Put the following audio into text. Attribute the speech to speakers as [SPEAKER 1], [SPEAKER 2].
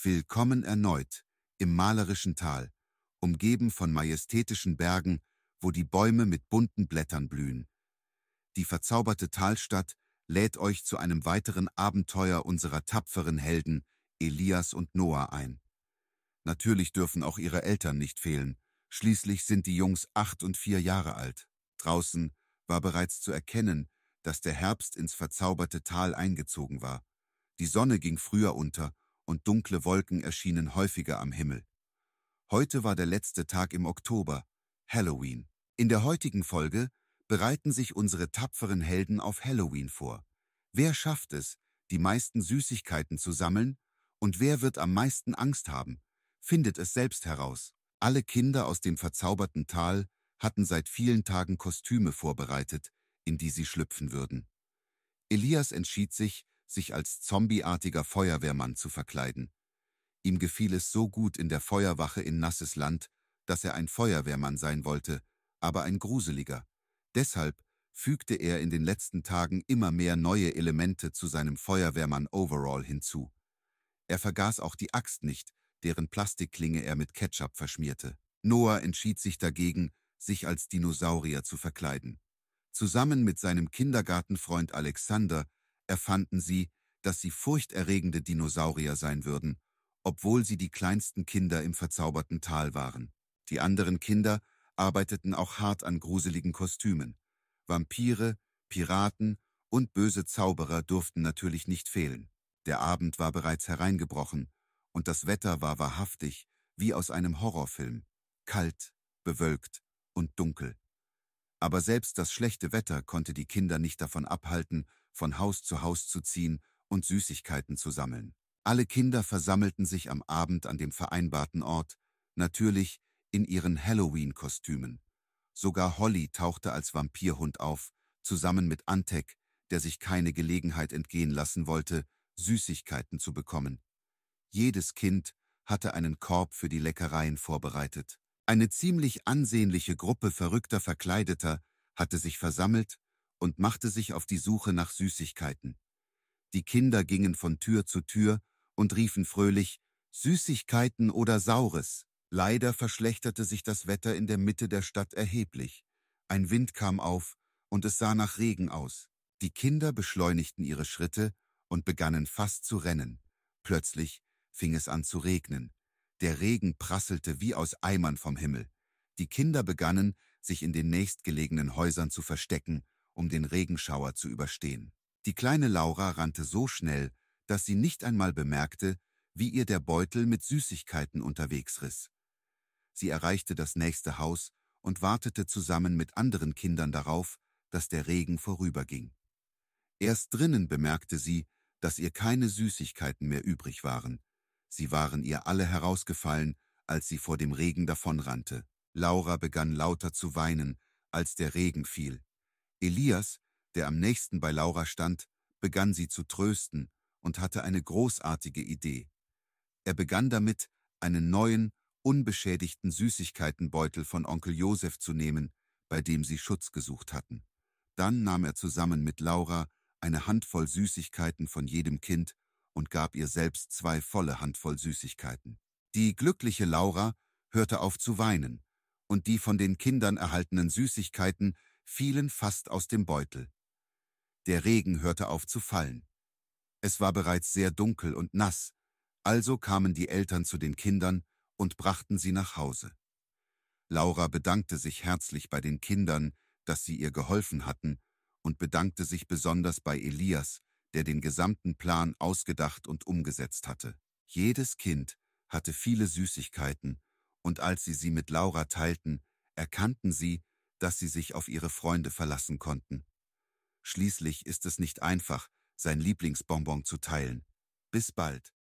[SPEAKER 1] Willkommen erneut im malerischen Tal, umgeben von majestätischen Bergen, wo die Bäume mit bunten Blättern blühen. Die verzauberte Talstadt lädt euch zu einem weiteren Abenteuer unserer tapferen Helden Elias und Noah ein. Natürlich dürfen auch ihre Eltern nicht fehlen, schließlich sind die Jungs acht und vier Jahre alt. Draußen war bereits zu erkennen, dass der Herbst ins verzauberte Tal eingezogen war. Die Sonne ging früher unter und dunkle Wolken erschienen häufiger am Himmel. Heute war der letzte Tag im Oktober, Halloween. In der heutigen Folge bereiten sich unsere tapferen Helden auf Halloween vor. Wer schafft es, die meisten Süßigkeiten zu sammeln und wer wird am meisten Angst haben, findet es selbst heraus. Alle Kinder aus dem verzauberten Tal hatten seit vielen Tagen Kostüme vorbereitet, in die sie schlüpfen würden. Elias entschied sich, sich als zombieartiger Feuerwehrmann zu verkleiden. Ihm gefiel es so gut in der Feuerwache in nasses Land, dass er ein Feuerwehrmann sein wollte, aber ein gruseliger. Deshalb fügte er in den letzten Tagen immer mehr neue Elemente zu seinem Feuerwehrmann Overall hinzu. Er vergaß auch die Axt nicht, deren Plastikklinge er mit Ketchup verschmierte. Noah entschied sich dagegen, sich als Dinosaurier zu verkleiden. Zusammen mit seinem Kindergartenfreund Alexander erfanden sie, dass sie furchterregende Dinosaurier sein würden, obwohl sie die kleinsten Kinder im verzauberten Tal waren. Die anderen Kinder arbeiteten auch hart an gruseligen Kostümen. Vampire, Piraten und böse Zauberer durften natürlich nicht fehlen. Der Abend war bereits hereingebrochen und das Wetter war wahrhaftig wie aus einem Horrorfilm. Kalt, bewölkt und dunkel. Aber selbst das schlechte Wetter konnte die Kinder nicht davon abhalten, von Haus zu Haus zu ziehen und Süßigkeiten zu sammeln. Alle Kinder versammelten sich am Abend an dem vereinbarten Ort, natürlich in ihren Halloween-Kostümen. Sogar Holly tauchte als Vampirhund auf, zusammen mit Antek, der sich keine Gelegenheit entgehen lassen wollte, Süßigkeiten zu bekommen. Jedes Kind hatte einen Korb für die Leckereien vorbereitet. Eine ziemlich ansehnliche Gruppe verrückter Verkleideter hatte sich versammelt und machte sich auf die Suche nach Süßigkeiten. Die Kinder gingen von Tür zu Tür und riefen fröhlich Süßigkeiten oder Saures. Leider verschlechterte sich das Wetter in der Mitte der Stadt erheblich. Ein Wind kam auf und es sah nach Regen aus. Die Kinder beschleunigten ihre Schritte und begannen fast zu rennen. Plötzlich fing es an zu regnen. Der Regen prasselte wie aus Eimern vom Himmel. Die Kinder begannen, sich in den nächstgelegenen Häusern zu verstecken um den Regenschauer zu überstehen. Die kleine Laura rannte so schnell, dass sie nicht einmal bemerkte, wie ihr der Beutel mit Süßigkeiten unterwegs riss. Sie erreichte das nächste Haus und wartete zusammen mit anderen Kindern darauf, dass der Regen vorüberging. Erst drinnen bemerkte sie, dass ihr keine Süßigkeiten mehr übrig waren. Sie waren ihr alle herausgefallen, als sie vor dem Regen davonrannte. Laura begann lauter zu weinen, als der Regen fiel. Elias, der am nächsten bei Laura stand, begann sie zu trösten und hatte eine großartige Idee. Er begann damit, einen neuen, unbeschädigten Süßigkeitenbeutel von Onkel Josef zu nehmen, bei dem sie Schutz gesucht hatten. Dann nahm er zusammen mit Laura eine Handvoll Süßigkeiten von jedem Kind und gab ihr selbst zwei volle Handvoll Süßigkeiten. Die glückliche Laura hörte auf zu weinen, und die von den Kindern erhaltenen Süßigkeiten fielen fast aus dem Beutel. Der Regen hörte auf zu fallen. Es war bereits sehr dunkel und nass, also kamen die Eltern zu den Kindern und brachten sie nach Hause. Laura bedankte sich herzlich bei den Kindern, dass sie ihr geholfen hatten, und bedankte sich besonders bei Elias, der den gesamten Plan ausgedacht und umgesetzt hatte. Jedes Kind hatte viele Süßigkeiten, und als sie sie mit Laura teilten, erkannten sie, dass sie sich auf ihre Freunde verlassen konnten. Schließlich ist es nicht einfach, sein Lieblingsbonbon zu teilen. Bis bald.